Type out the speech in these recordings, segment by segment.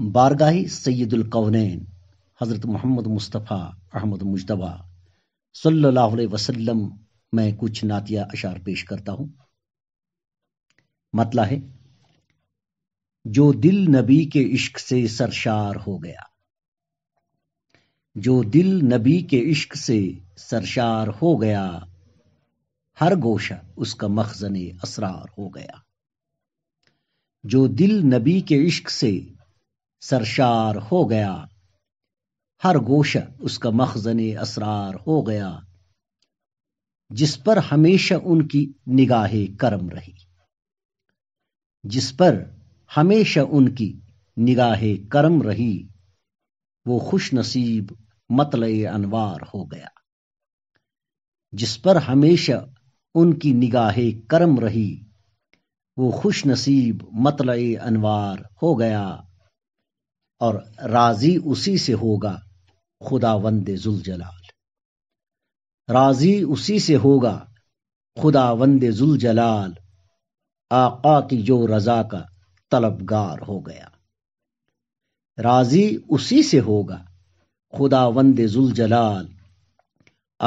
बारगाही सैदुल हज़रत मोहम्मद मुस्तफ़ा अहमद मुशतबा सल्लल्लाहु अलैहि वसल्लम में कुछ नातिया अशार पेश करता हूँ मतला है जो दिल नबी के इश्क से सरशार हो गया जो दिल नबी के इश्क से सरशार हो गया हर गोशा उसका मखजन असरार हो गया जो दिल नबी के इश्क से सरशार हो गया हर गोश उसका मखजन असरार हो गया जिस पर हमेशा उनकी निगाहें कर्म रही जिस पर हमेशा उनकी निगाहें कर्म रही वो खुश नसीब मतल अनवार हो गया जिस पर हमेशा उनकी निगाहें कर्म रही वो खुश नसीब मतल अनवार हो गया और राजी उसी से होगा खुदावंद जुलजलाल राजी उसी से होगा खुदावंद जुलजलाल आका की जो रजा का तलबगार हो गया राजी उसी से होगा खुदावंद जुलजलाल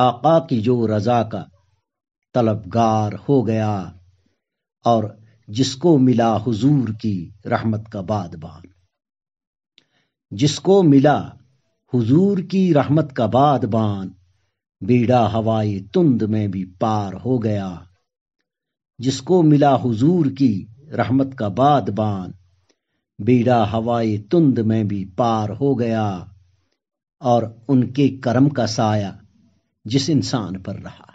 आका की जो रजा का तलबगार हो गया और जिसको मिला हुजूर की रहमत का बादबान जिसको मिला हुजूर की रहमत का बाद बान बेड़ा हवाए तुंद में भी पार हो गया जिसको मिला हुजूर की रहमत का बाद बान बेड़ा हवाए तुंद में भी पार हो गया और उनके कर्म का साया जिस इंसान पर रहा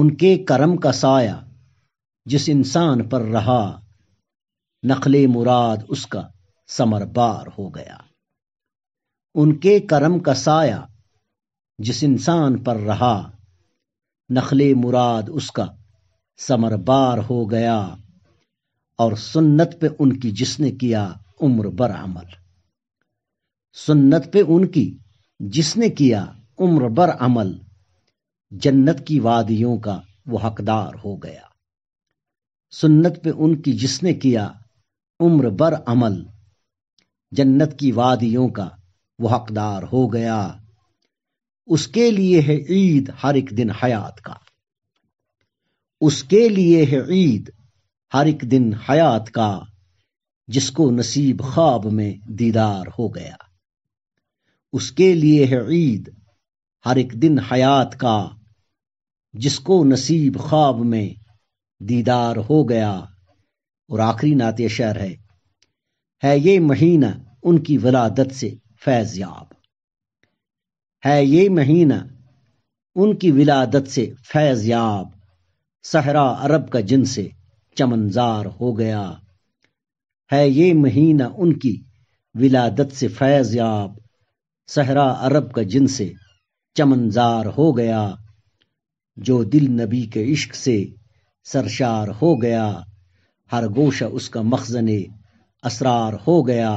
उनके कर्म का साया जिस इंसान पर रहा नखले मुराद उसका समरबार हो गया उनके कर्म का साया जिस इंसान पर रहा नखले मुराद उसका समरबार हो गया और सुन्नत पे उनकी जिसने किया उम्र बर अमल सुन्नत पे उनकी जिसने किया उम्र बर अमल जन्नत की वादियों का वो हकदार हो गया सुन्नत पे उनकी जिसने किया उम्र बर अमल जन्नत की वादियों का वो हकदार हो गया उसके लिए है ईद हर एक दिन हयात का उसके लिए है ईद हर एक दिन हयात का जिसको नसीब ख्वाब में दीदार हो गया उसके लिए है ईद हर एक दिन हयात का जिसको नसीब ख्वाब में दीदार हो गया और आखिरी नाते शहर है है ये महीना उनकी विलादत से फैज याब है ये महीना उनकी विलादत से फैज याब सहरा अरब का जिन से चमनजार हो गया है ये महीना उनकी विलादत से फैज याब सहरा अरब का जिन से चमनजार हो गया जो दिल नबी के इश्क से सरशार हो गया हर गोशा उसका मखजने असरार हो गया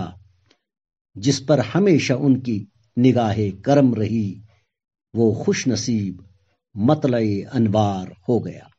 जिस पर हमेशा उनकी निगाहें कर्म रही वो खुश नसीब मतल अनवार हो गया